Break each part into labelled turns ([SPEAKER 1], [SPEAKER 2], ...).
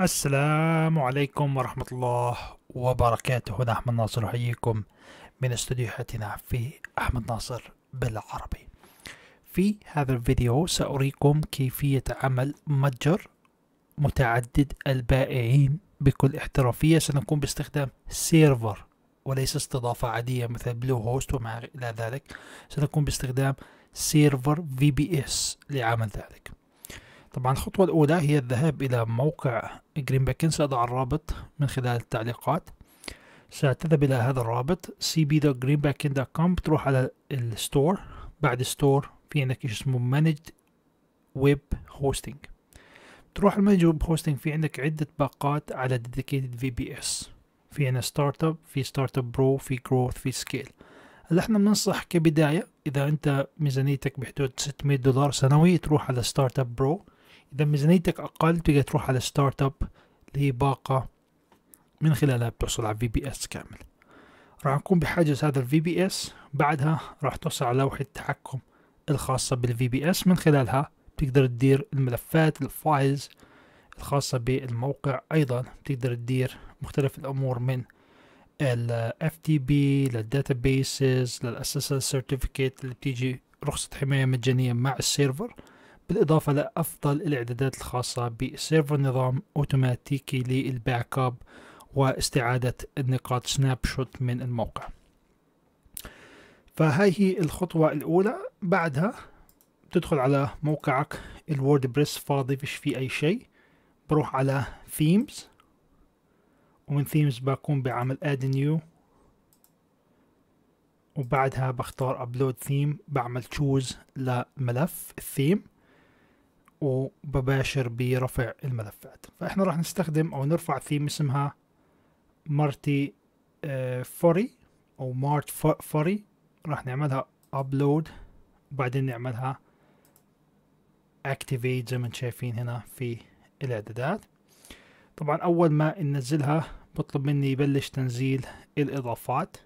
[SPEAKER 1] السلام عليكم ورحمة الله وبركاته هنا أحمد ناصر أحييكم من استديوهاتنا في أحمد ناصر بالعربي في هذا الفيديو سأريكم كيفية عمل متجر متعدد البائعين بكل احترافية سنقوم باستخدام سيرفر وليس استضافة عادية مثل بلو هوست وما إلى ذلك سنقوم باستخدام سيرفر في بي اس لعمل ذلك طبعا الخطوة الأولى هي الذهاب إلى موقع جرين باكن سأضع الرابط من خلال التعليقات ستذهب إلى هذا الرابط cb.greenbacking.com بتروح على الستور بعد ستور في عندك اسمه مانجد ويب هوستنج تروح المانج ويب هوستنج في عندك عدة باقات على ديديكيتد في بي اس في عندنا ستارت اب في ستارت اب برو في جروث في سكيل اللي احنا بننصح كبداية إذا أنت ميزانيتك بحدود 600 دولار سنوي تروح على ستارت اب برو إذا ميزانيتك أقل تقدر تروح على ستارت اب اللي هي باقة من خلالها بتحصل على في بي اس كامل راح نقوم بحجز هذا الفي بي اس بعدها راح توصل على لوحة التحكم الخاصة بالفي بي اس من خلالها بتقدر تدير الملفات الفايلز الخاصة بالموقع أيضا بتقدر تدير مختلف الأمور من ال FTP بيسز للأساسة سيرتيفيكيت اللي بتيجي رخصة حماية مجانية مع السيرفر بالإضافة لأفضل الإعدادات الخاصة بسيرفر نظام أوتوماتيكي للباك أب واستعادة النقاط سناب شوت من الموقع فهاي هي الخطوة الأولى بعدها بتدخل على موقعك بريس فاضي فيش فيه أي شيء بروح على themes ومن themes بقوم بعمل add new وبعدها بختار upload theme بعمل choose لملف الثيم وبباشر برفع الملفات فاحنا راح نستخدم او نرفع ثيم اسمها مارتي آه، فوري او مارت فوري راح نعملها ابلود وبعدين نعملها اكتيفيت زي ما انتم شايفين هنا في الاعدادات طبعا اول ما ننزلها بطلب مني يبلش تنزيل الاضافات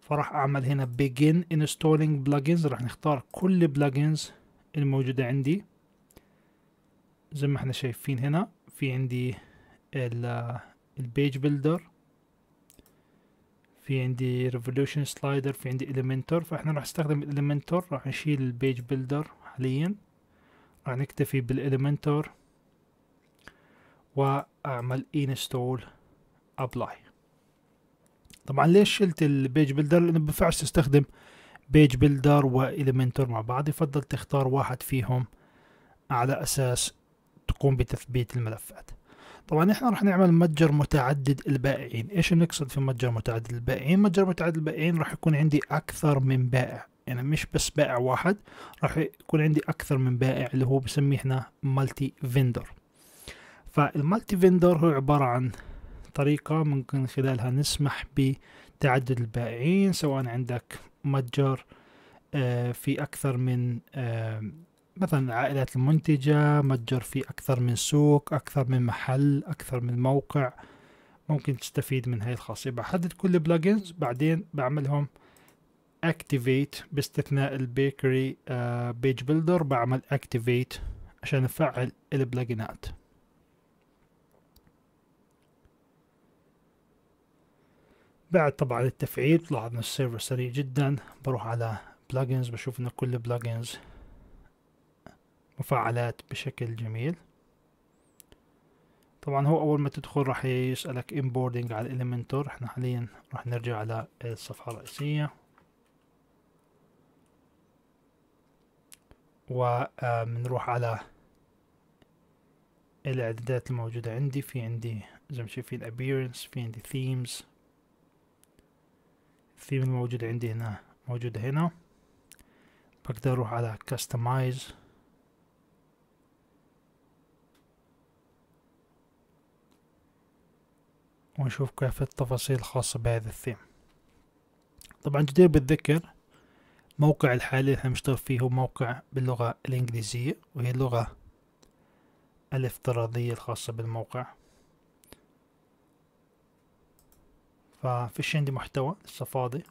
[SPEAKER 1] فراح اعمل هنا begin installing plugins راح نختار كل plugins الموجودة عندي زي ما احنا شايفين هنا في عندي البيج بيلدر في عندي ريفولوشن سلايدر في عندي اليمنتور فاحنا راح نستخدم اليمنتور راح نشيل البيج بيلدر حاليا راح نكتفي بالاليمنتور واعمل انستول ابلاي طبعا ليش شلت البيج بيلدر لانه بينفعش تستخدم بيج بيلدر واليمنتور مع بعض يفضل تختار واحد فيهم على اساس تقوم بتثبيت الملفات طبعا احنا راح نعمل متجر متعدد البائعين ايش نقصد في متجر متعدد البائعين متجر متعدد البائعين راح يكون عندي اكثر من بائع يعني مش بس بائع واحد راح يكون عندي اكثر من بائع اللي هو بسميه احنا مالتي فيندر فالمالتي فيندر هو عبارة عن طريقة ممكن خلالها نسمح بتعدد البائعين سواء عندك متجر آه، في أكثر من آه، مثلا العائلات المنتجة متجر في أكثر من سوق أكثر من محل أكثر من موقع ممكن تستفيد من هاي الخاصية بحدد كل بلجنز بعدين بعملهم اكتيفيت باستثناء البيكري بيج بيلدر بعمل اكتيفيت عشان افعل البلجنات بعد طبعا التفعيل طلع ان السيرفر سريع جدا بروح على بلجنز بشوف ان كل بلجنز مفعلات بشكل جميل طبعا هو اول ما تدخل راح يسألك امبوردينج على الاليمنتور احنا حاليا راح نرجع على الصفحة الرئيسية بنروح آه، على الاعدادات الموجودة عندي في عندي زي ما شايفين appearance في عندي themes الثيم الموجودة عندي هنا موجودة هنا بقدر اروح على customize ونشوف كافة التفاصيل الخاصة بهذا الثيم طبعا جدير بالذكر موقع الحالي اللي احنا بنشتغل فيه هو موقع باللغة الإنجليزية وهي اللغة الافتراضية الخاصة بالموقع ففيش عندي محتوى لسه فاضي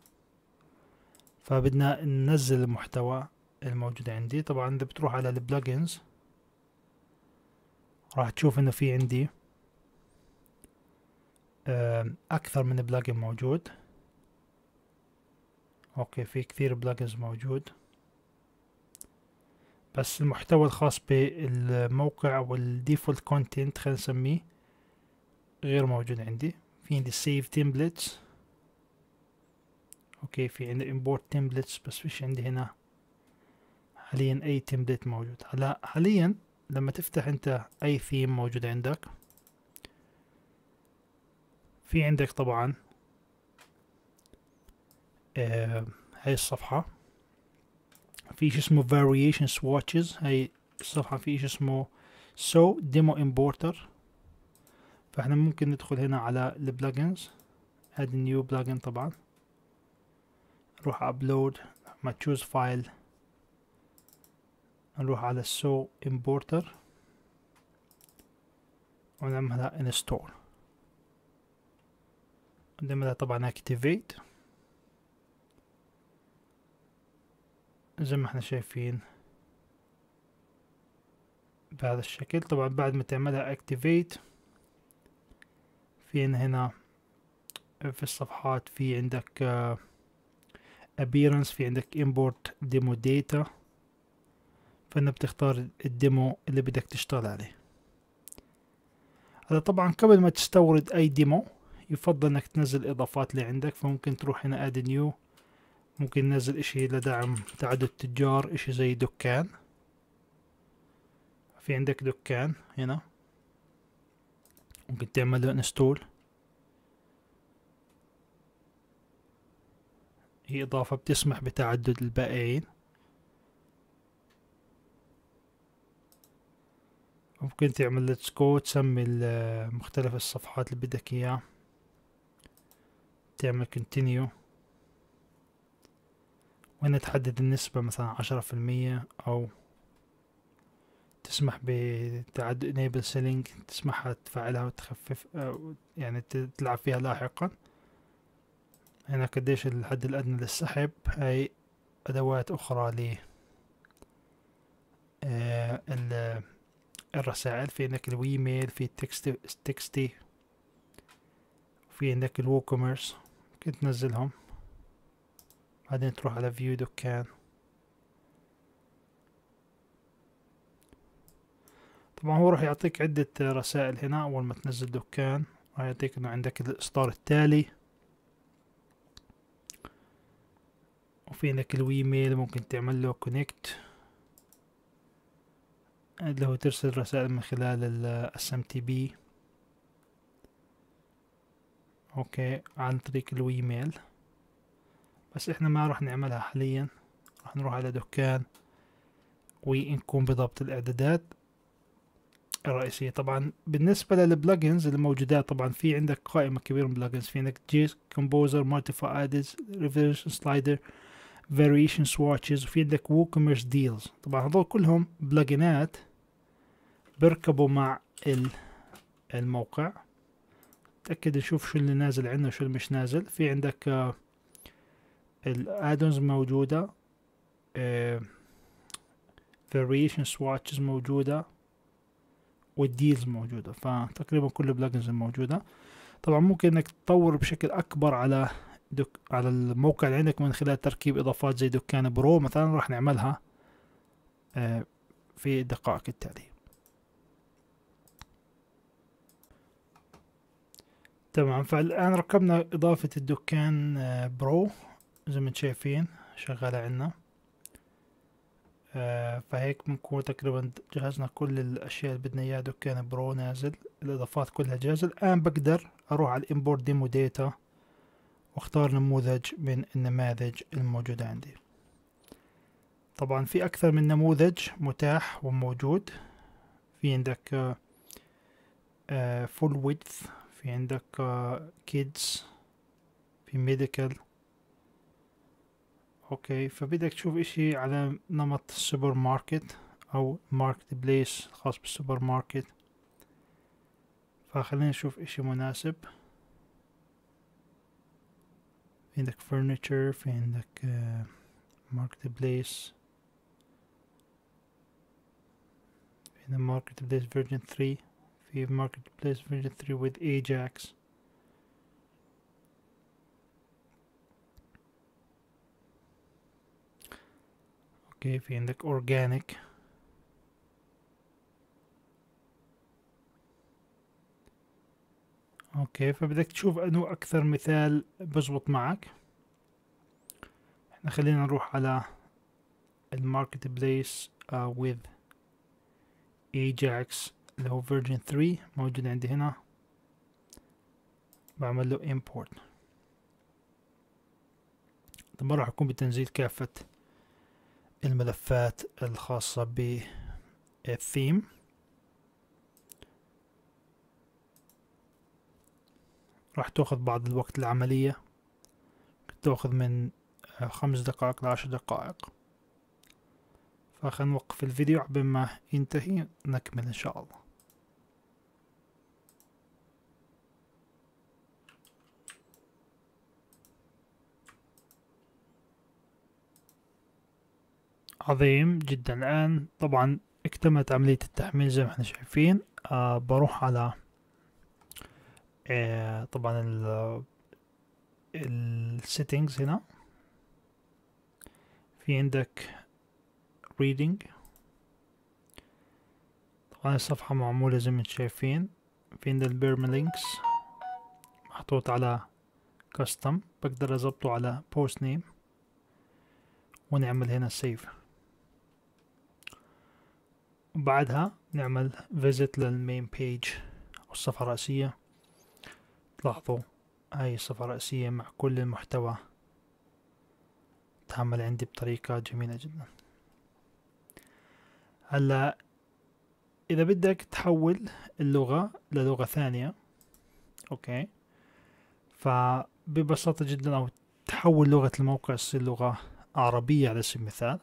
[SPEAKER 1] فبدنا ننزل المحتوى الموجود عندي طبعا اذا بتروح على البلاجنز راح تشوف انه في عندي أكثر من بلاجن موجود أوكي في كثير بلاجنز موجود بس المحتوى الخاص بالموقع أو الديفولت كونتنت خلينا نسميه غير موجود عندي في عندي سيف تمبلتس اوكي في عندي امبورت تمبلتس بس فيش عندي هنا حاليا اي تمبلت موجود هلا حاليا لما تفتح انت اي ثيم موجود عندك في عندك طبعا آه هاي الصفحة في شي اسمه variation swatches هاي الصفحة في شي اسمه so demo importer فاحنا ممكن ندخل هنا على Plugins هاد new plugin طبعا نروح upload ما choose file نروح على so importer ونعملها install نقدم لها طبعا اكتيفيت زي ما احنا شايفين بهذا الشكل طبعا بعد ما تعملها اكتيفيت في هنا في الصفحات في عندك آه، appearance في عندك import demo data فانا بتختار الديمو اللي بدك تشتغل عليه هذا طبعا قبل ما تستورد اي ديمو يفضل انك تنزل الاضافات اللي عندك فممكن تروح هنا اد نيو ممكن ننزل اشي لدعم تعدد التجار اشي زي دكان في عندك دكان هنا ممكن تعمل له انستول هي اضافة بتسمح بتعدد البائعين ممكن تعمل لتسكو تسمي مختلف الصفحات اللي بدك اياه تعمل كونتينيو وهنا تحدد النسبة مثلا عشرة في المية أو تسمح بتعدد enable selling تسمحها تفعلها وتخفف أو يعني تلعب فيها لاحقا هنا قديش الحد الأدنى للسحب هاي أدوات أخرى ل آه الرسائل في عندك الويميل في التكست تكستي في عندك الووكوميرس ممكن تنزلهم بعدين تروح على فيو دكان طبعا هو راح يعطيك عدة رسائل هنا أول ما تنزل دكان راح يعطيك إنه عندك الإصدار التالي وفي عندك الويميل ممكن تعمل له كونكت اللي هو ترسل رسائل من خلال ال بي اوكي عن طريق الويميل بس احنا ما راح نعملها حاليا راح نروح على دكان ونقوم بضبط الاعدادات الرئيسية طبعا بالنسبة للبلجنز الموجودات طبعا في عندك قائمة كبيرة من البلاجنز في عندك جيس كومبوزر مالتيفا ادز ريفيرشن سلايدر فاريشن سواتشز وفي عندك ووكوميرس ديلز طبعا هذول كلهم بلاجنات بيركبوا مع الموقع نتأكد نشوف شو اللي نازل عندنا وشو اللي مش نازل في عندك آه، الادونز موجودة فاريشن آه، سواتشز موجودة والديلز موجودة فتقريبا كل البلجنز موجودة طبعا ممكن انك تطور بشكل اكبر على دك على الموقع اللي عندك من خلال تركيب اضافات زي دكان برو مثلا راح نعملها آه، في الدقائق التالية تمام فالآن ركبنا إضافة الدكان آه، برو زي ما انتم شايفين شغالة عنا آه، فهيك بنكون تقريبا جهزنا كل الأشياء اللي بدنا إياها دكان برو نازل الإضافات كلها جاهزة الآن بقدر أروح على الإمبورت ديمو داتا واختار نموذج من النماذج الموجودة عندي طبعا في أكثر من نموذج متاح وموجود في عندك فول آه، ويدث في عندك كيدز في ميديكال اوكي فبدك تشوف اشي على نمط السوبر ماركت او ماركت بليس الخاص بالسوبر ماركت فخلينا نشوف اشي مناسب في عندك فرنتشر في عندك ماركت بليس في عندك ماركت بليس فيرجن 3 في ماركت بليس فيرجن 3 with Ajax. اوكي في عندك اورجانيك اوكي فبدك تشوف انو اكثر مثال بزبط معك احنا خلينا نروح على الماركت بليس uh, with Ajax اللي هو فيرجن 3 موجود عندي هنا بعمل له import طبعا راح أقوم بتنزيل كافة الملفات الخاصة ب الثيم راح تاخذ بعض الوقت العملية تاخذ من خمس دقائق لعشر دقائق فخلينا نوقف الفيديو قبل ما ينتهي نكمل إن شاء الله عظيم جدا الآن طبعا اكتملت عملية التحميل زي ما احنا شايفين آه بروح على آه طبعا ال settings هنا في عندك reading طبعا الصفحة معمولة زي ما انتم شايفين في عندنا البيرمالينكس محطوط على custom بقدر اظبطه على post name ونعمل هنا save وبعدها نعمل فيزيت للمين بيج أو الصفحة الرئيسية تلاحظوا هاي الصفحة الرئيسية مع كل المحتوى تعمل عندي بطريقة جميلة جدا هلا إذا بدك تحول اللغة للغة ثانية أوكي فببساطة جدا أو تحول لغة الموقع تصير لغة عربية على سبيل المثال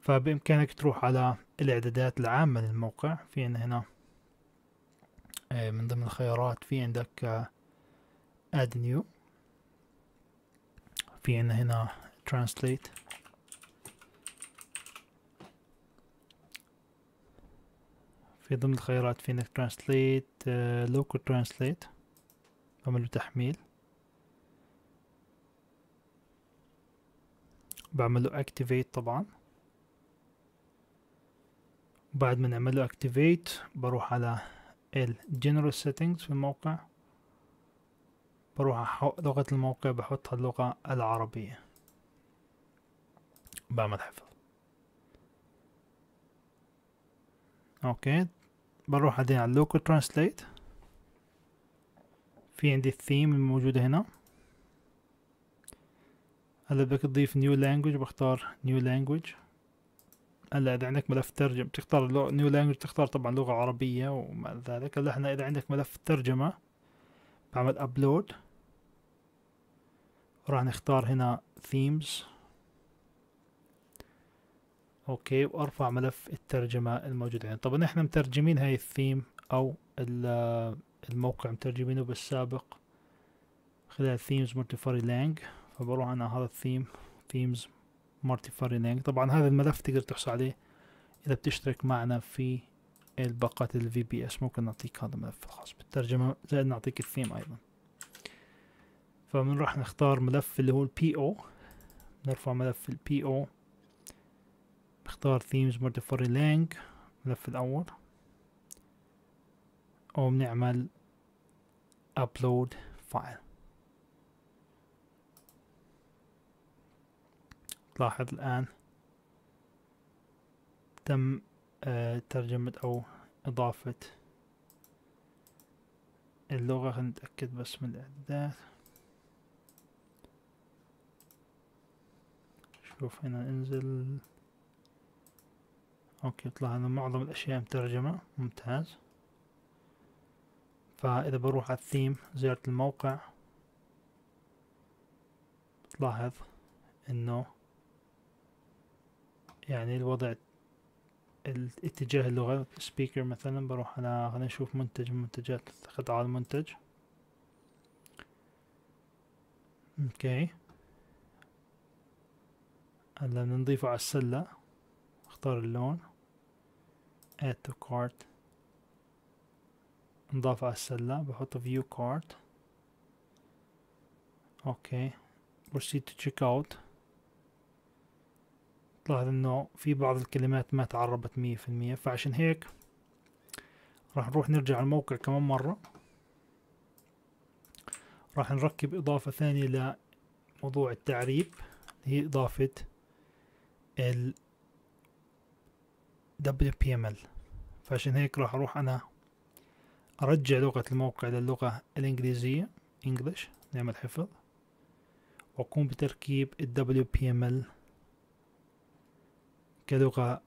[SPEAKER 1] فبإمكانك تروح على الاعدادات العامة للموقع في عندنا هنا آه، من ضمن الخيارات في عندك آه، add new في عندنا هنا translate في ضمن الخيارات في عندك translate آه، local translate بعمله تحميل بعمله activate طبعا بعد ما نعمله اكتيفيت بروح على الجنرال سيتنجز في الموقع بروح لغة الموقع بحطها اللغة العربية بعمل حفظ اوكي بروح بعدين على اللوكال ترانسليت في عندي الثيم الموجودة هنا هلا بدك تضيف نيو لانجوج بختار نيو لانجوج هلا اذا عندك ملف ترجمه بتختار نيو لانجوج تختار طبعا لغه عربيه وما ذلك هلا احنا اذا عندك ملف ترجمه بعمل ابلود راح نختار هنا ثيمز اوكي وارفع ملف الترجمه الموجود عندنا طبعا احنا مترجمين هاي الثيم او الموقع مترجمينه بالسابق خلال themes multifari lang فبروح انا هذا الثيم themes مارتي فارينينج طبعا هذا الملف تقدر تحصل عليه اذا بتشترك معنا في الباقات الفي بي اس ممكن نعطيك هذا الملف الخاص بالترجمة زائد نعطيك الثيم ايضا فبنروح نختار ملف اللي هو البي او نرفع ملف البي او نختار themes مورتيفوري لانج الملف الاول او بنعمل upload فايل تلاحظ الآن تم آه، ترجمة أو إضافة اللغة خلينا نتأكد بس من الإعدادات شوف هنا انزل اوكي طلع انه معظم الاشياء مترجمة ممتاز فاذا بروح على الثيم زيارة الموقع تلاحظ انه يعني الوضع الاتجاه اللغة سبيكر مثلا بروح أنا خلينا نشوف منتج من منتجات قطع المنتج اوكي هلا نضيفه على السلة اختار اللون add to cart نضاف على السلة بحط view cart اوكي proceed to out لاحظ انه في بعض الكلمات ما تعربت مية في المية فعشان هيك راح نروح نرجع الموقع كمان مرة راح نركب اضافة ثانية لموضوع التعريب هي اضافة ال WPML فعشان هيك راح اروح انا ارجع لغة الموقع للغة الانجليزية English نعمل حفظ واقوم بتركيب ال WPML كلغة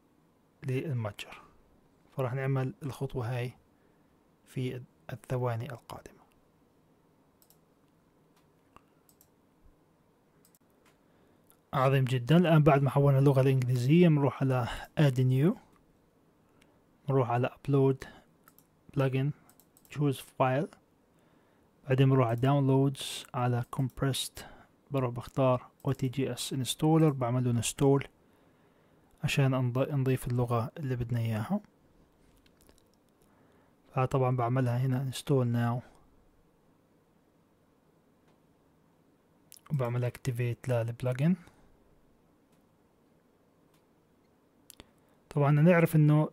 [SPEAKER 1] للمتجر فراح نعمل الخطوة هاي في الثواني القادمة عظيم جدا الآن بعد ما حولنا اللغة الإنجليزية نروح على Add New نروح على Upload Plugin Choose File بعدين بروح على داونلودز على كومبريست بروح بختار OTGS Installer بعمل له Install عشان نضيف اللغة اللي بدنا إياها فطبعا بعملها هنا install now وبعمل activate للبلجن طبعا نعرف انه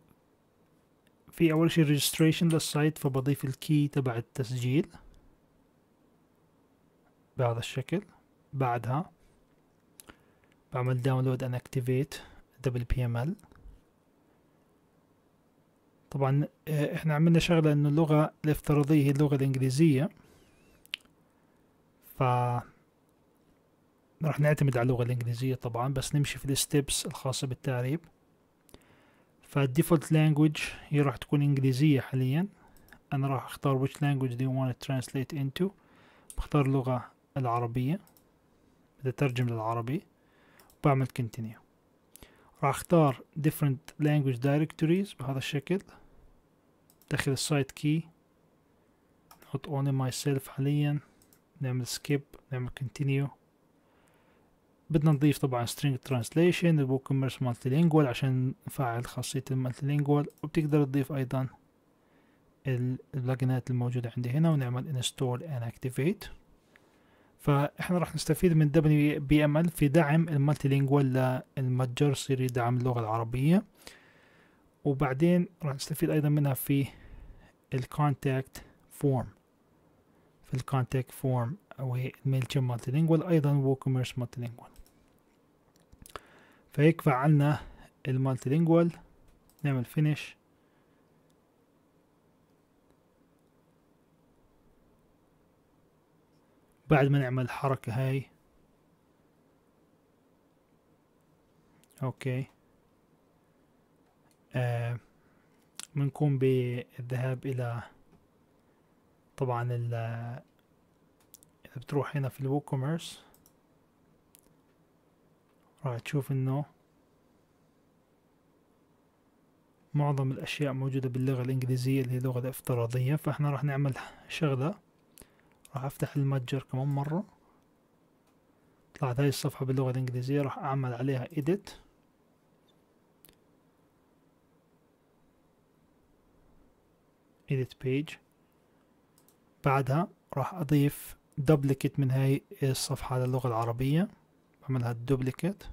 [SPEAKER 1] في اول شيء registration للسايت فبضيف الكي تبع التسجيل بهذا الشكل بعدها بعمل download and activate دبل بي ام ال طبعا آه، احنا عملنا شغله انه اللغه الافتراضيه هي اللغه الانجليزيه ف راح نعتمد على اللغه الانجليزيه طبعا بس نمشي في الستبس الخاصه بالتعريب فالديفولت لانجوج هي راح تكون انجليزيه حاليا انا راح اختار which language do you want to translate into بختار اللغه العربيه بدي ترجم للعربي بعمل continue راح اختار different language directories بهذا الشكل داخل السايت كي نحط only myself حاليا نعمل skip نعمل continue بدنا نضيف طبعا string translation وكوميرس multilingual عشان نفعل خاصية المالتيلينجوال وبتقدر تضيف ايضا البلجنات الموجودة عندي هنا ونعمل install and activate فاحنا راح نستفيد من دبليو بي ام ال في دعم المالتي لينجوال للمتجر يصير يدعم اللغه العربيه وبعدين راح نستفيد ايضا منها في الكونتاكت فورم في الكونتاكت فورم او هي الميل جيم مالتي لينجوال ايضا ووكوميرس مالتي لينجوال فهيك فعلنا المالتي لينجوال نعمل فينيش بعد ما نعمل الحركة هاي اوكي آه بنقوم بالذهاب الى طبعا ال اذا بتروح هنا في الووكوميرس راح تشوف انه معظم الاشياء موجودة باللغة الانجليزية اللي هي اللغة الافتراضية فاحنا راح نعمل شغلة راح افتح المتجر كمان مرة طلعت هاي الصفحة باللغة الانجليزية راح اعمل عليها edit edit page بعدها راح اضيف duplicate من هاي الصفحة على اللغة العربية بعملها duplicate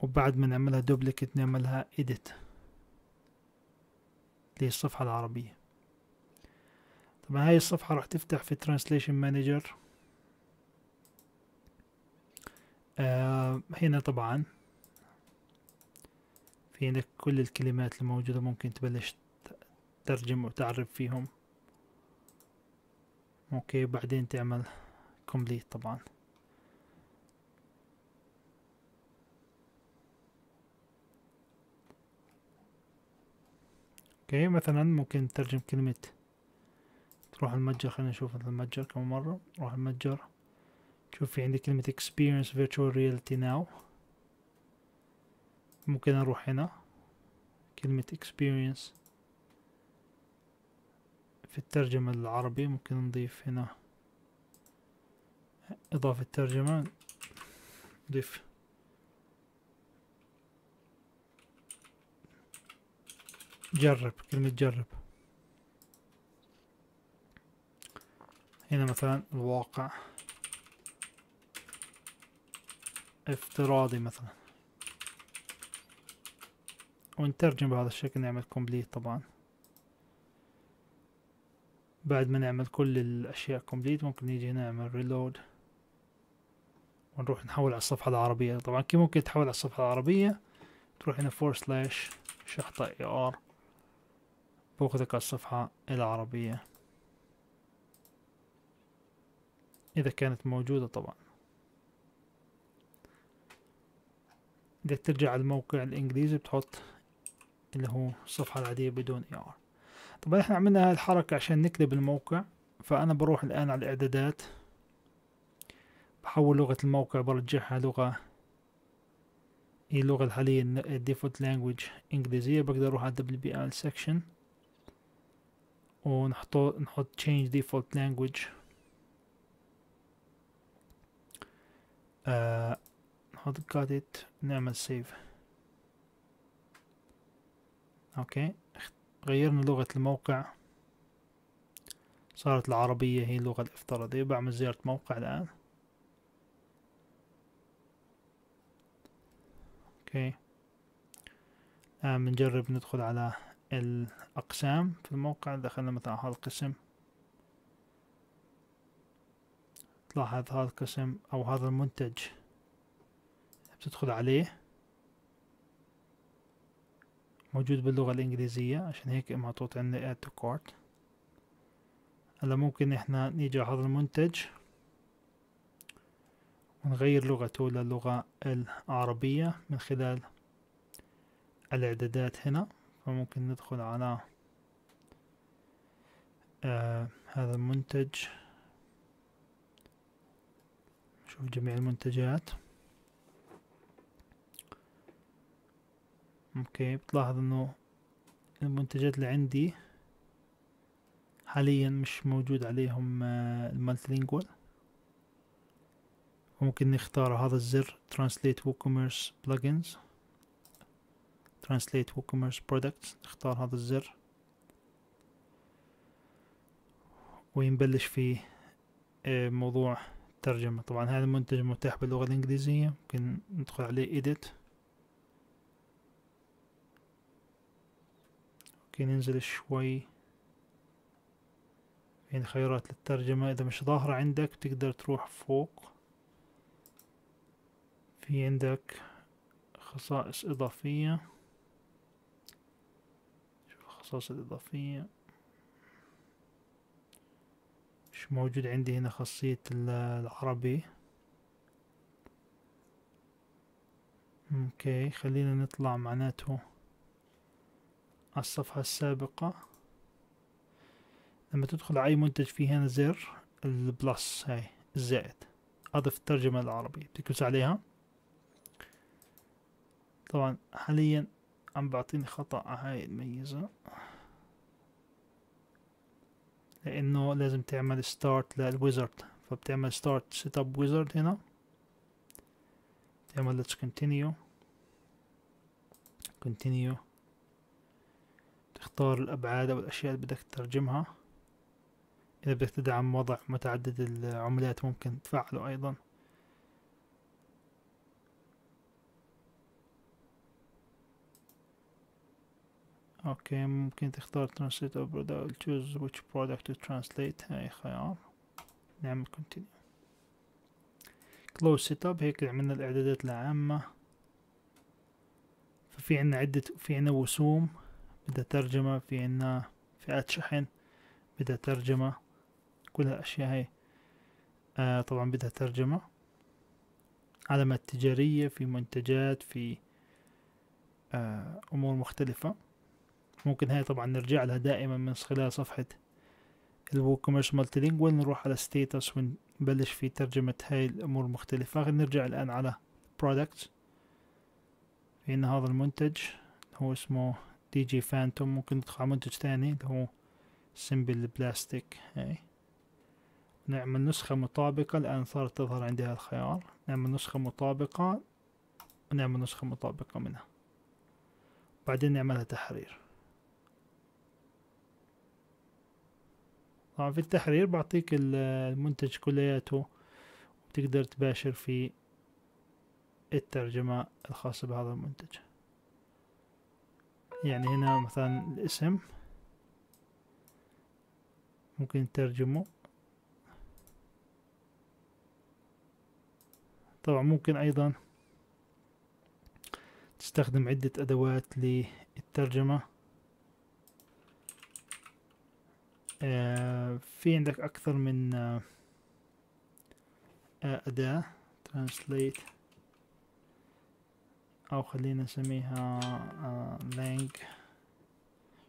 [SPEAKER 1] وبعد ما نعملها دوبليكت نعملها edit للصفحة العربية طبعا هاي الصفحة راح تفتح في ترانسليشن مانجر آه هنا طبعا في عندك كل الكلمات الموجودة ممكن تبلش ترجم وتعرف فيهم اوكي بعدين تعمل كومبليت طبعا اوكي مثلا ممكن ترجم كلمة نروح المتجر خلينا نشوف المتجر كم مرة نروح المتجر شوف في عندي كلمة experience virtual reality now ممكن اروح هنا كلمة experience في الترجمة العربي ممكن نضيف هنا اضافة ترجمة نضيف جرب كلمة جرب هنا مثلا الواقع افتراضي مثلا ونترجم بهذا الشكل نعمل كومبليت طبعا بعد ما نعمل كل الأشياء كومبليت ممكن نيجي هنا نعمل ريلود ونروح نحول على الصفحة العربية طبعا كيف ممكن تحول على الصفحة العربية تروح هنا فور سلاش شحطة اي ار باخذك على الصفحة العربية إذا كانت موجودة طبعا بدك ترجع على الموقع الإنجليزي بتحط اللي هو الصفحة العادية بدون اي ار طبعا احنا عملنا هاي الحركة عشان نكذب الموقع فأنا بروح الآن على الإعدادات بحول لغة الموقع برجعها لغة هي اللغة الحالية الديفولت لانجوج إنجليزية بقدر أروح على الـ بي ال سكشن ونحط نحط change default language آه نحط جادت نعمل سيف اوكي غيرنا لغة الموقع صارت العربية هي اللغة الافتراضية بعمل زيارة موقع الآن اوكي الآن آه، بنجرب ندخل على الأقسام في الموقع دخلنا مثلا هذا القسم تلاحظ هذا القسم او هذا المنتج بتدخل عليه موجود باللغة الإنجليزية عشان هيك معطوط عندنا add to cart هلا ممكن احنا نيجي على هذا المنتج ونغير لغته للغة العربية من خلال الإعدادات هنا فممكن ندخل على آه هذا المنتج جميع المنتجات اوكي بتلاحظ انه المنتجات اللي عندي حاليا مش موجود عليهم آه، المالتيلينجوال ممكن نختار هذا الزر Translate WooCommerce Plugins Translate WooCommerce Products نختار هذا الزر ونبلش في آه، موضوع الترجمة طبعا هذا المنتج متاح باللغة الإنجليزية ممكن ندخل عليه edit ممكن ننزل شوي هنا خيارات للترجمة إذا مش ظاهرة عندك تقدر تروح فوق في عندك خصائص إضافية شوف الخصائص الإضافية مش موجود عندي هنا خاصية العربي اوكي خلينا نطلع معناته على الصفحة السابقة لما تدخل على اي منتج فيه هنا زر البلس هاي الزائد اضف الترجمة العربية بتكبس عليها طبعا حاليا عم بعطيني خطأ هاي الميزة لانه لازم تعمل ستارت للويزرد فبتعمل ستارت سيت اب ويزرد هنا تعمل ليتس كونتينيو كونتينيو تختار الابعاد او الاشياء اللي بدك تترجمها اذا بدك تدعم وضع متعدد العملات ممكن تفعله ايضا اوكي ممكن تختار translate او product choose which product to translate هاي خيار نعمل continue close setup هيك عملنا الاعدادات العامة ففي عنا عدة في عنا وسوم بدها ترجمة في عنا فئات شحن بدها ترجمة كل هالأشياء هاي آه طبعا بدها ترجمة علامات تجارية في منتجات في آه أمور مختلفة ممكن هاي طبعا نرجع لها دائما من خلال صفحة الووكوميرس مالتي لينجوال نروح على ستيتس ونبلش في ترجمة هاي الأمور المختلفة نرجع الآن على برودكتس فإن هذا المنتج هو اسمه دي جي فانتوم ممكن ندخل على منتج ثاني اللي هو سمبل بلاستيك هاي نعمل نسخة مطابقة الآن صارت تظهر عندي هذا الخيار نعمل نسخة مطابقة ونعمل نسخة مطابقة منها بعدين نعملها تحرير طبعا آه، في التحرير بعطيك المنتج كلياته وتقدر تباشر في الترجمة الخاصة بهذا المنتج يعني هنا مثلا الاسم ممكن ترجمه طبعا ممكن ايضا تستخدم عدة ادوات للترجمة في عندك أكثر من آه، آه، أداة translate أو خلينا نسميها آه، lang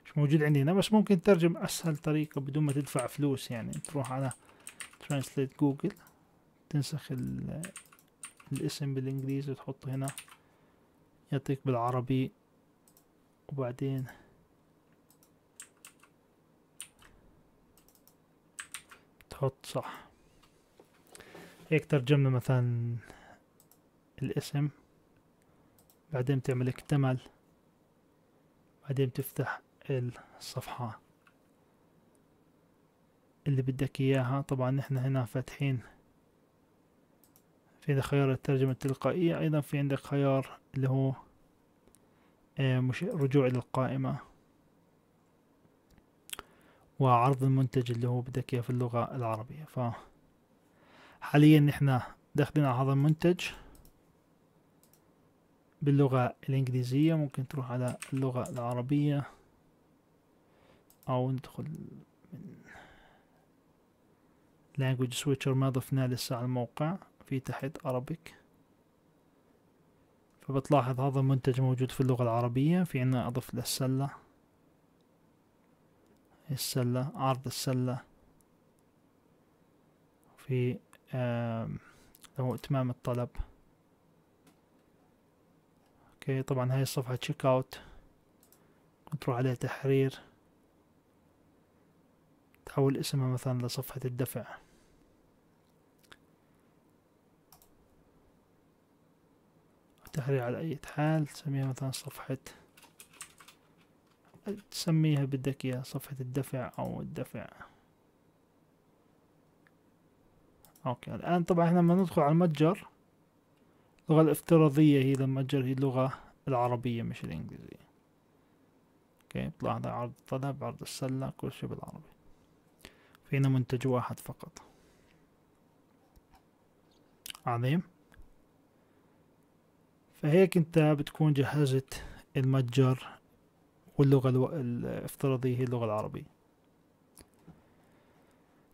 [SPEAKER 1] مش موجود هنا بس ممكن ترجم أسهل طريقة بدون ما تدفع فلوس يعني تروح على translate جوجل تنسخ الاسم بالإنجليزي وتحطه هنا يعطيك بالعربي وبعدين حط صح هيك ترجمنا مثلا الاسم بعدين تعمل اكتمل بعدين تفتح الصفحة اللي بدك اياها طبعا نحن هنا فاتحين في عندك خيار الترجمة التلقائية ايضا في عندك خيار اللي هو آه، رجوع للقائمة وعرض المنتج اللي هو بدك اياه في اللغة العربية ف حاليا احنا داخلين على هذا المنتج باللغة الإنجليزية ممكن تروح على اللغة العربية أو ندخل من language switcher ما ضفناه لسه على الموقع في تحت Arabic فبتلاحظ هذا المنتج موجود في اللغة العربية في عنا أضف للسلة السلة السلة عرض السلة في لو اتمام الطلب اوكي طبعا هاي الصفحة تشيك اوت تروح عليها تحرير تحول اسمها مثلا لصفحة الدفع تحرير على أي حال تسميها مثلا صفحة تسميها بدك اياها صفحة الدفع او الدفع اوكي الان طبعا احنا لما ندخل على المتجر اللغة الافتراضية هي للمتجر هي اللغة العربية مش الانجليزية اوكي طلع هذا عرض الطلب عرض السلة كل شيء بالعربي فينا منتج واحد فقط عظيم فهيك انت بتكون جهزت المتجر واللغة الافتراضية هي اللغة العربية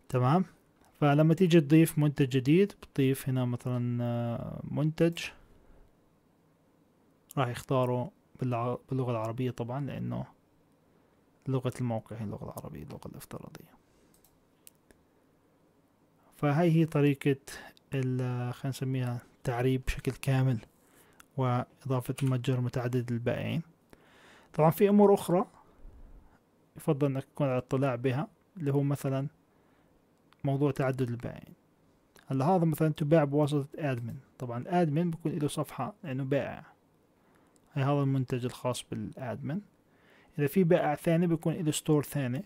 [SPEAKER 1] تمام فلما تيجي تضيف منتج جديد بتضيف هنا مثلا آه، منتج راح يختاره باللغة العربية طبعا لأنه لغة الموقع هي اللغة العربية اللغة الافتراضية فهاي هي طريقة خلينا نسميها تعريب بشكل كامل وإضافة متجر متعدد البائعين طبعا في امور اخرى يفضل انك تكون على اطلاع بها اللي هو مثلا موضوع تعدد البائعين هلا هذا مثلا تباع بواسطة ادمن طبعا ادمن بكون له صفحة لانه بائع هي هذا المنتج الخاص بالادمن اذا في بائع ثاني بيكون له ستور ثاني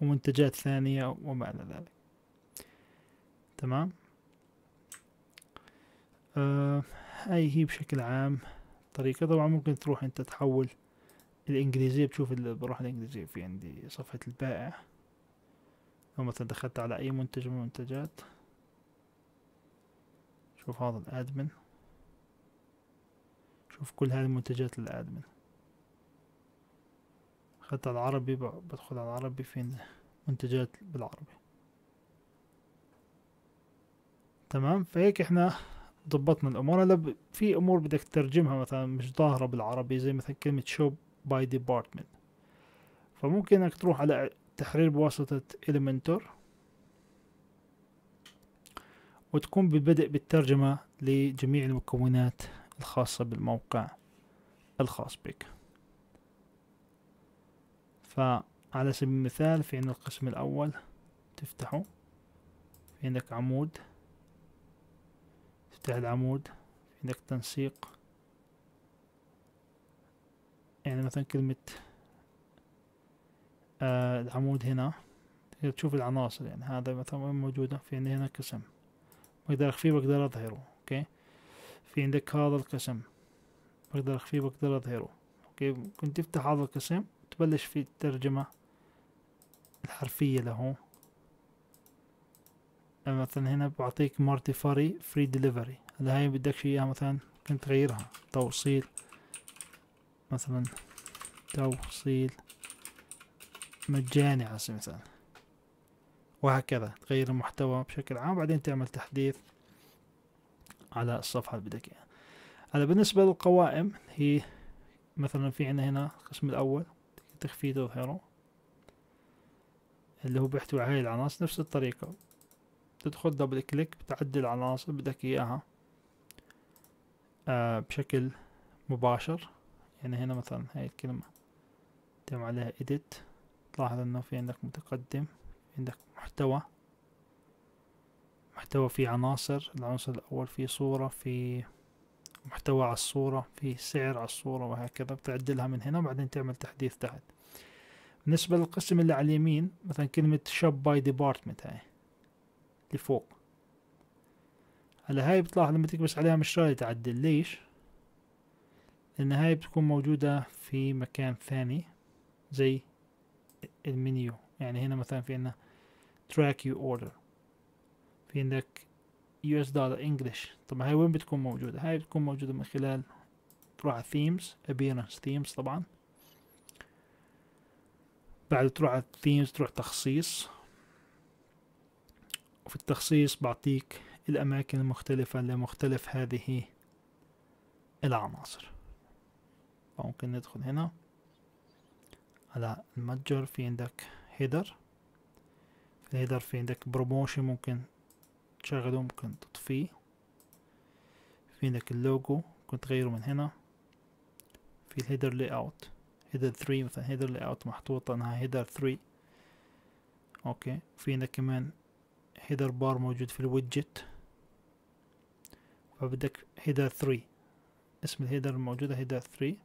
[SPEAKER 1] ومنتجات ثانية وما الى ذلك تمام آه هاي هي بشكل عام طريقة طبعا ممكن تروح انت تحول الانجليزيه بتشوف اللي بروح الانجليزيه في عندي صفحه البائع لو مثلا دخلت على اي منتج من المنتجات شوف هذا الادمن شوف كل هذه المنتجات للادمن اخذت على العربي بدخل على العربي فين منتجات بالعربي تمام فهيك احنا ضبطنا الامور هلا في امور بدك تترجمها مثلا مش ظاهره بالعربي زي مثلا كلمه شوب باي ديبارتمنت فممكن انك تروح على تحرير بواسطة Elementor وتقوم بالبدء بالترجمة لجميع المكونات الخاصة بالموقع الخاص بك فعلى سبيل المثال في عندنا القسم الأول تفتحه في عندك عمود تفتح العمود في عندك تنسيق يعني مثلا كلمة آه، العمود هنا تقدر تشوف العناصر يعني هذا مثلا وين موجودة في عندي هنا قسم بقدر أخفيه بقدر أظهره أوكي في عندك هذا القسم بقدر أخفيه بقدر أظهره أوكي ممكن تفتح هذا القسم تبلش في الترجمة الحرفية له يعني مثلا هنا بعطيك مارتي فري ديليفري هاي بدك اياها مثلا ممكن تغيرها توصيل مثلا توصيل مجاني على سبيل المثال وهكذا تغير المحتوى بشكل عام وبعدين تعمل تحديث على الصفحة اللي بدك إياها هلا بالنسبة للقوائم هي مثلا في عندنا هنا القسم الأول تخفيض وظهيره اللي هو بيحتوي على هاي العناصر نفس الطريقة تدخل دبل كليك بتعدل العناصر بدك إياها آه، بشكل مباشر يعني هنا مثلا هاي الكلمة تم عليها edit تلاحظ انه في عندك متقدم عندك محتوى محتوى فيه عناصر العنصر الاول فيه صورة فيه محتوى على الصورة في سعر على الصورة وهكذا بتعدلها من هنا وبعدين تعمل تحديث تحت بالنسبة للقسم اللي على اليمين مثلا كلمة شوب باي ديبارتمنت هاي لفوق هلا هاي بتلاحظ لما تكبس عليها مش راضي تعدل ليش لأن هاي بتكون موجودة في مكان ثاني زي المنيو يعني هنا مثلا في عنا track your order في عندك US dollar English طبعا هاي وين بتكون موجودة هاي بتكون موجودة من خلال تروح على themes appearance themes طبعا بعد تروح على themes تروح تخصيص وفي التخصيص بعطيك الأماكن المختلفة لمختلف هذه العناصر فممكن ندخل هنا على المتجر في عندك هيدر في الهيدر في عندك بروموشن ممكن تشغله ممكن تطفيه في عندك اللوجو ممكن تغيره من هنا في الهيدر لاي اوت هيدر 3 مثلا هيدر لاي اوت محطوطة انها هيدر 3 اوكي في عندك كمان هيدر بار موجود في الويدجت فبدك هيدر 3 اسم الهيدر الموجودة هيدر 3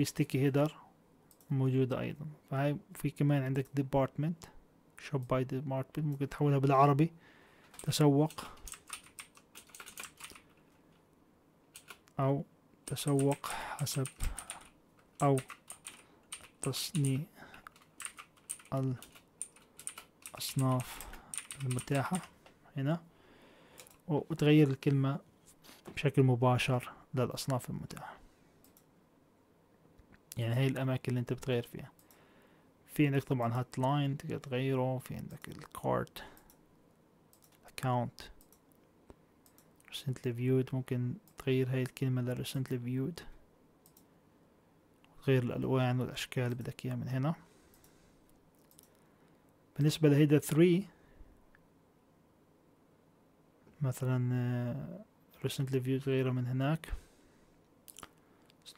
[SPEAKER 1] في ستيكي هيدر موجودة أيضا فهاي في كمان عندك ديبارتمنت شوب باي ديبارتمنت ممكن تحولها بالعربي تسوق أو تسوق حسب أو تصنيع الأصناف المتاحة هنا وتغير الكلمة بشكل مباشر للأصناف المتاحة يعني هاي الأماكن اللي أنت بتغير فيها في عندك طبعا هات لاين تقدر تغيره في عندك الكارت اكاونت ريسنتلي فيود ممكن تغير هاي الكلمة ل فيود تغير الألوان والأشكال اللي بدك إياها من هنا بالنسبة لهيدا 3 مثلا ريسنتلي فيود غيرها من هناك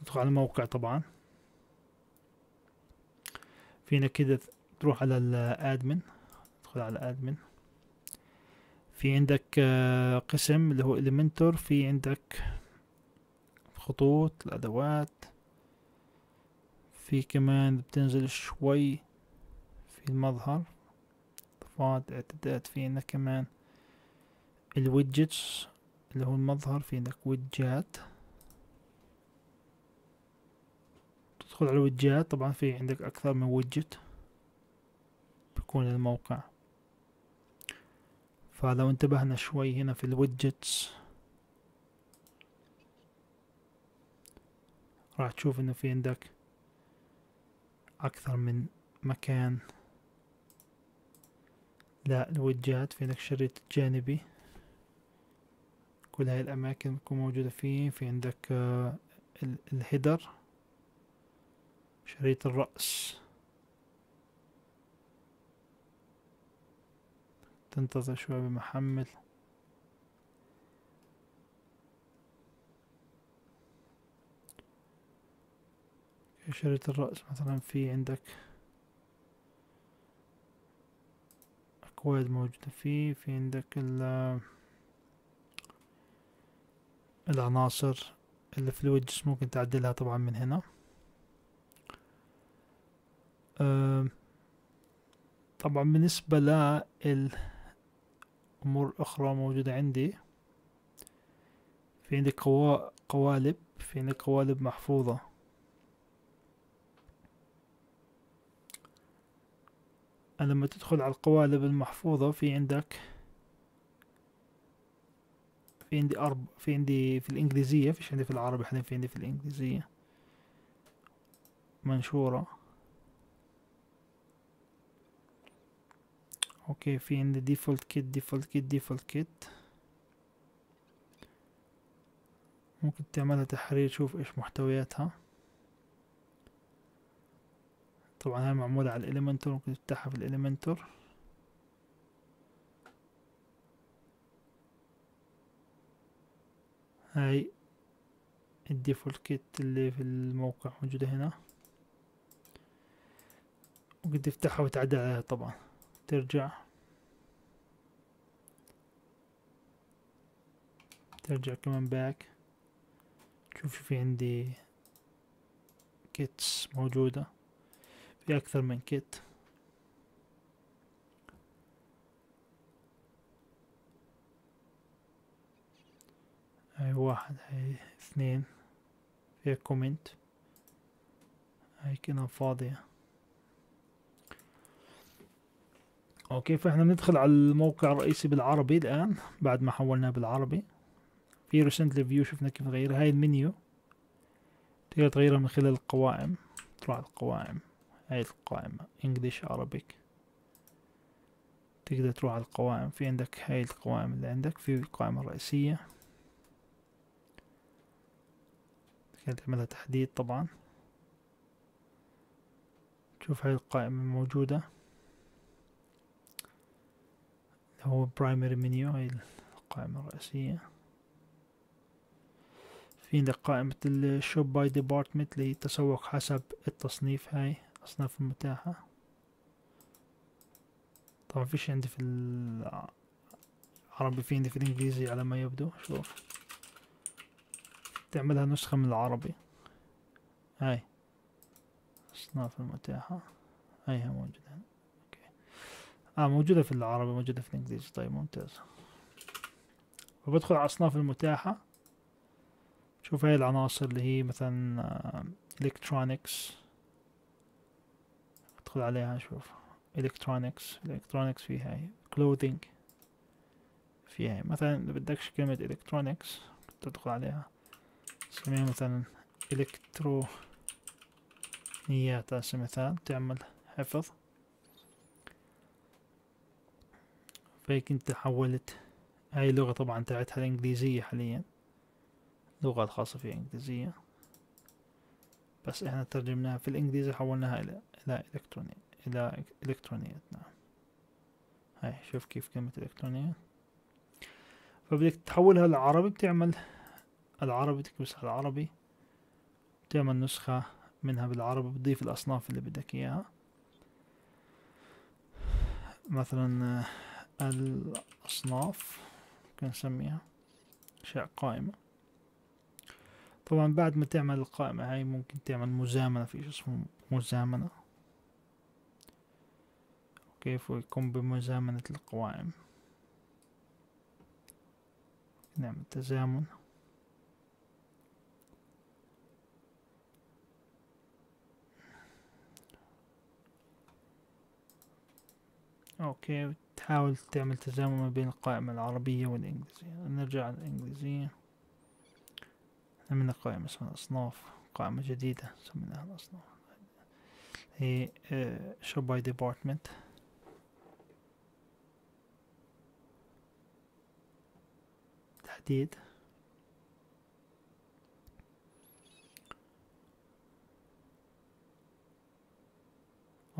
[SPEAKER 1] ندخل على الموقع طبعا فينا كده تروح على الادمن تدخل على الادمن في عندك آه، قسم اللي هو المنتور في عندك خطوط الأدوات في كمان بتنزل شوي في المظهر فاض اعتدات في عندك كمان الويدجتس اللي هو المظهر في عندك ويدجات تدخل على وجهات طبعا في عندك أكثر من وجهت بيكون الموقع فلو انتبهنا شوي هنا في الوجهتس راح تشوف انه في عندك اكثر من مكان لا الوجهات في عندك الشريط الجانبي كل هاي الاماكن تكون موجودة فيه في عندك آه، الهيدر شريط الرأس تنتظر شوية بمحمل شريط الرأس مثلا في عندك أكواد موجودة فيه في عندك العناصر الفلويدز ممكن تعدلها طبعا من هنا طبعا بالنسبة للأمور الأخرى موجودة عندي في عندي قوا... قوالب في عندي قوالب محفوظة لما تدخل على القوالب المحفوظة في عندك في عندي أرب في عندي في الإنجليزية فيش عندي في العربي حاليا في عندي في الإنجليزية منشورة اوكي في عندي ديفولت كيت ديفولت كيت ديفولت كيت ممكن تعملها تحرير شوف ايش محتوياتها طبعا هاي معمولة على الاليمنتور ممكن تفتحها في الاليمنتور هاي الديفولت كيت اللي في الموقع موجودة هنا ممكن تفتحها وتعدل عليها طبعا ترجع ترجع كمان باك شوف شو في عندي كيتس موجودة في أكثر من كيت هاي واحد هاي اثنين فيها كومنت هاي كنا فاضية اوكي فاحنا بندخل على الموقع الرئيسي بالعربي الان بعد ما حولناه بالعربي في ريسنتلي فيو شفنا كيف نغيرها هاي المنيو تقدر تغيرها من خلال القوائم تروح على القوائم هاي القائمة انجليش عربيك تقدر تروح على القوائم في عندك هاي القوائم اللي عندك في القائمة الرئيسية تقدر تعملها تحديد طبعا تشوف هاي القائمة موجودة هو برايمري منيو هاي القائمة الرئيسية في عندك قائمة الشوب باي ديبارتمنت اللي هي التسوق حسب التصنيف هاي الأصناف المتاحة طبعا فيش عندي في العربي في عندي في الإنجليزي على ما يبدو شوف تعملها نسخة من العربي هاي الأصناف المتاحة هاي موجودة هنا اه موجودة في العربي موجودة في الانجليزي طيب ممتاز وبدخل على الاصناف المتاحة شوف هاي العناصر اللي هي مثلا الكترونكس آه، ادخل عليها اشوف الكترونكس الكترونكس فيها هاي clothing فيها هاي مثلا اذا بدكش كلمة الكترونكس تدخل عليها سميها مثلا الكترونيات على سبيل المثال تعمل حفظ فهيك انت حولت هاي اللغة طبعا تاعتها الإنجليزية حاليا اللغة الخاصة فيها إنجليزية بس احنا ترجمناها في الإنجليزي حولناها إلى إلى إلكترونية إلى إلكترونية نعم هاي شوف كيف كلمة إلكترونية فبدك تحولها للعربي بتعمل العربي تكبسها العربي بتعمل نسخة منها بالعربي بتضيف الأصناف اللي بدك إياها مثلا الأصناف ممكن نسميها أشياء قائمة طبعا بعد ما تعمل القائمة هاي ممكن تعمل مزامنة في اسمه مزامنة كيف يقوم بمزامنة القوائم نعمل تزامن اوكي تحاول تعمل تزامن ما بين القائمة العربية والإنجليزية نرجع للإنجليزية عملنا قائمة اسمها أصناف قائمة جديدة سميناها الأصناف هي شو باي ديبارتمنت تحديد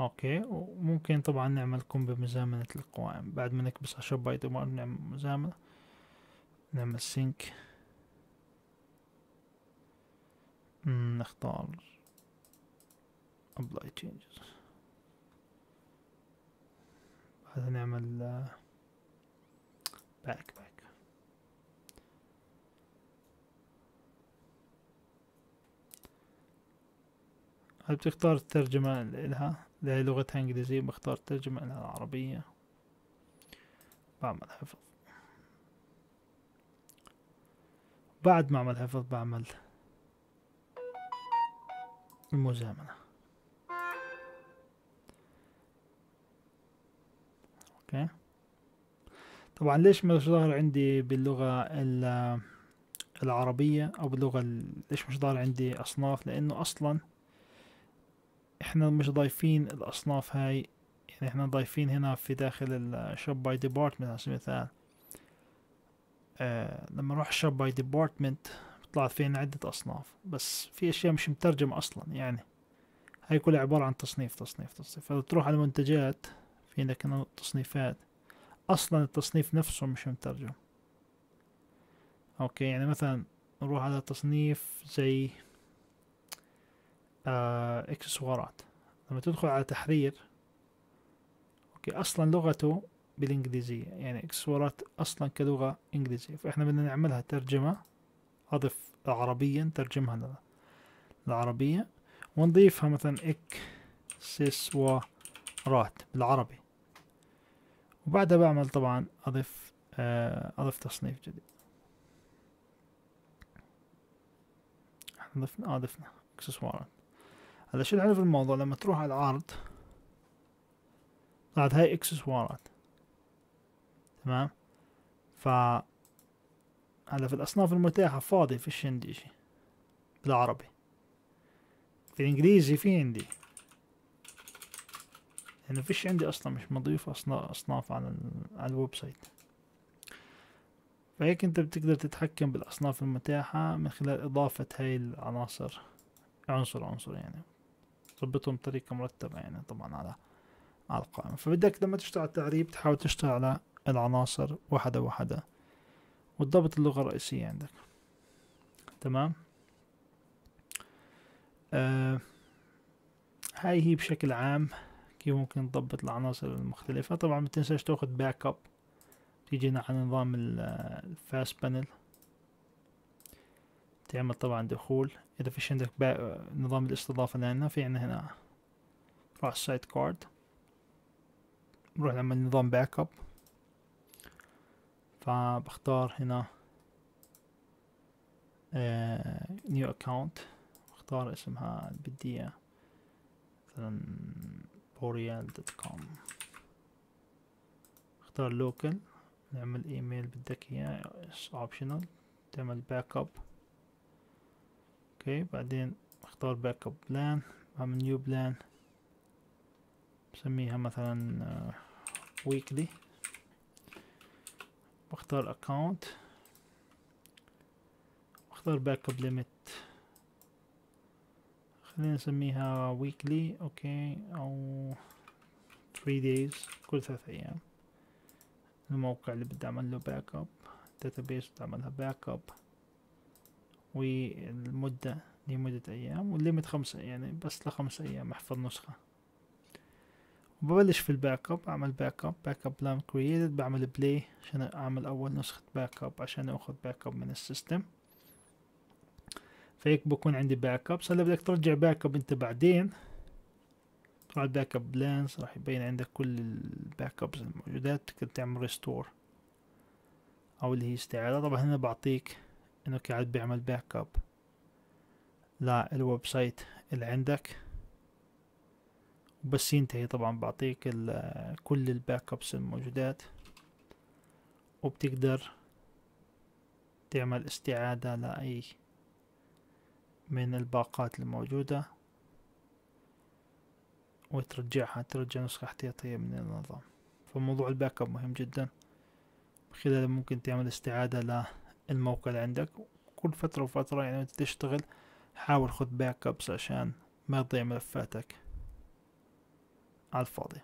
[SPEAKER 1] اوكي وممكن طبعا نعمل قم بمزامنة القوائم بعد ما نكبس عشر بايت نعمل مزامنة نعمل سينك نختار apply changes بعدها نعمل باك آه، باك هل بتختار الترجمة لها إذا لغتها إنجليزية بختار ترجمة إلى العربية بعمل حفظ بعد ما أعمل حفظ بعمل المزامنة أوكي طبعا ليش مش ظاهر عندي باللغة العربية أو باللغة ليش مش ظاهر عندي أصناف لأنه أصلا احنا مش ضايفين الاصناف هاي يعني احنا ضايفين هنا في داخل الشوب باي ديبارتمنت على سبيل المثال آه لما نروح الشوب باي ديبارتمنت طلعت فينا عدة أصناف بس في أشياء مش مترجمة أصلا يعني هاي كلها عبارة عن تصنيف تصنيف تصنيف فلو تروح على المنتجات في عندك تصنيفات أصلا التصنيف نفسه مش مترجم أوكي يعني مثلا نروح على تصنيف زي آه، اكسسوارات لما تدخل على تحرير اوكي اصلا لغته بالانجليزية يعني اكسسوارات اصلا كلغة انجليزية فاحنا بدنا نعملها ترجمة اضف عربيا ترجمها للعربية ونضيفها مثلا اكسسوارات بالعربي وبعدها بعمل طبعا اضف اضف آه، تصنيف جديد احنا ضفنا اه ضفنا اكسسوارات هلا شو الحلو في الموضوع لما تروح على العرض طلعت هاي اكسسوارات تمام ف هلا في الاصناف المتاحه فاضي فيش عندي اشي بالعربي في الانجليزي في عندي لانه يعني فيش عندي اصلا مش مضيف اصناف على على الويب سايت فهيك انت بتقدر تتحكم بالاصناف المتاحه من خلال اضافه هاي العناصر عنصر عنصر يعني تربطهم بطريقه مرتبه يعني طبعا على على القائمه فبدك لما تشتغل على التعريب تحاول تشتغل على العناصر واحده واحده وتضبط اللغه الرئيسيه عندك تمام آه هاي هي بشكل عام كيف ممكن تضبط العناصر المختلفة طبعا ما تنساش تاخد باك اب تيجي على نظام الفاست بانل تعمل طبعا دخول اذا فيش عندك بقى نظام الاستضافة اللي في عندنا هنا راح السايت كارد نروح نعمل نظام باك اب فبختار هنا نيو آه، اكاونت بختار اسمها بدي اياه مثلا بوريال دوت كوم اختار لوكال نعمل ايميل بدك اياه اوبشنال تعمل باك اب اوكي بعدين اختار باك اب بلان اعمل نيو بلان بسميها مثلا ويكلي آه، بختار اكونت بختار باك اب ليميت خلينا نسميها ويكلي اوكي او 3 دايز كل ثلاث ايام الموقع اللي بدي اعمل له باك اب داتابيس بدي اعملها باك اب والمدة لمدة أيام والليمت خمسة يعني بس لخمسة أيام أحفظ نسخة وببلش في الباك اب أعمل باك اب باك اب بلان كرييتد بعمل بلاي عشان أعمل أول نسخة باك اب عشان أخذ باك اب من السيستم فهيك بكون عندي باك اب هلا بدك ترجع باك اب أنت بعدين تروح الباك اب بلانس راح يبين عندك كل الباك ابز الموجودات تقدر تعمل ريستور أو اللي هي استعادة طبعا هنا بعطيك انه قاعد بيعمل باك اب للويب سايت اللي عندك وبس ينتهي طبعا بعطيك آه، كل الباك ابس الموجودات وبتقدر تعمل استعادة لأي من الباقات الموجودة وترجعها ترجع نسخة احتياطية من النظام فموضوع الباك اب مهم جدا خلال ممكن تعمل استعادة ل الموقع اللي عندك كل فترة وفترة يعني وانت تشتغل حاول خد باك ابس عشان ما تضيع ملفاتك على الفاضي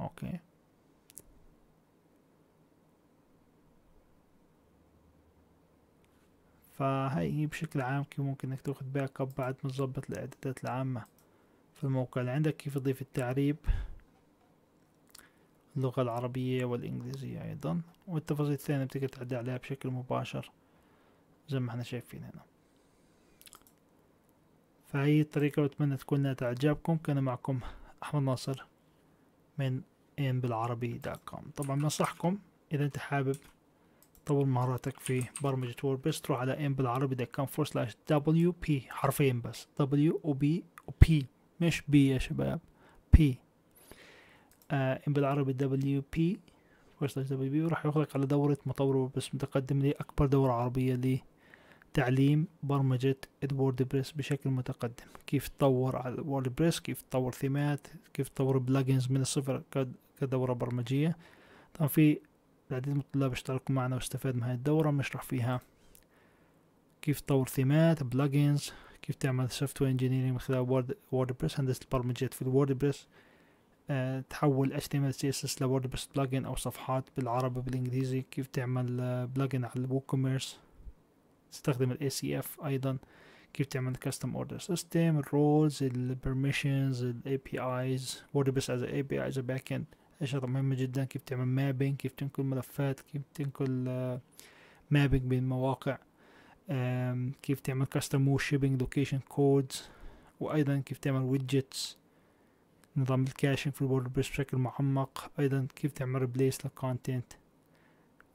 [SPEAKER 1] اوكي فهي هي بشكل عام كيف ممكن انك تاخد باك اب بعد ما تظبط الاعدادات العامة في الموقع اللي عندك كيف تضيف التعريب اللغة العربية والإنجليزية أيضا والتفاصيل الثانية بتقدر تعدي عليها بشكل مباشر زي ما احنا شايفين هنا فهي الطريقة وأتمنى تكون لها تعجبكم كان معكم أحمد ناصر من بالعربي دوت كوم طبعا بنصحكم إذا أنت حابب تطور مهاراتك في برمجة ووردبريس تروح على بالعربي دوت كوم فور سلاش دبليو بي حرفين بس دبليو وبي وبي مش بي يا شباب بي آه بالعربي دبليو بي دبليو بي وراح ياخذك على دورة مطور بس متقدم لي أكبر دورة عربية لتعليم برمجة الوورد بريس بشكل متقدم كيف تطور على الوورد بريس كيف تطور ثيمات كيف تطور بلجنز من الصفر كدورة برمجية طبعا في العديد من الطلاب اشتركوا معنا واستفاد من هذه الدورة بنشرح فيها كيف تطور ثيمات بلجنز كيف تعمل سوفت وير انجينيرنج من خلال وورد بريس هندسة البرمجيات في الوورد بريس آه، تحول HTML CSS ل WordPress بلجن او صفحات بالعربي بالانجليزي كيف تعمل بلجن على الووكوميرس تستخدم ال ACF ايضا كيف تعمل custom اوردر سيستم الرولز البرميشنز الاي بي ايز وورد بريس از اي بي ايز باك اند اشياء مهمه جدا كيف تعمل mapping كيف تنقل ملفات كيف تنقل آه، mapping بين مواقع كيف تعمل كاستم shipping لوكيشن codes وايضا كيف تعمل ويدجتس نظام الكاشن في الورد بريس بشكل معمق أيضا كيف تعمل ريبليس للكونتنت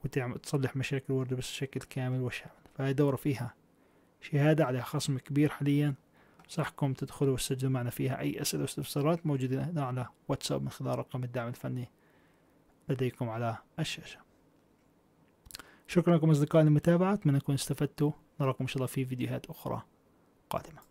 [SPEAKER 1] وتعمل تصلح مشاكل الورد بريس بشكل كامل وشامل فهي دورة فيها شهادة عليها خصم كبير حاليا صحكم تدخلوا وتسجلوا معنا فيها أي أسئلة واستفسارات موجودة هنا على واتساب من خلال رقم الدعم الفني لديكم على الشاشة شكرا لكم أصدقائي للمتابعة أتمنى تكونوا استفدتوا نراكم إن شاء الله في فيديوهات أخرى قادمة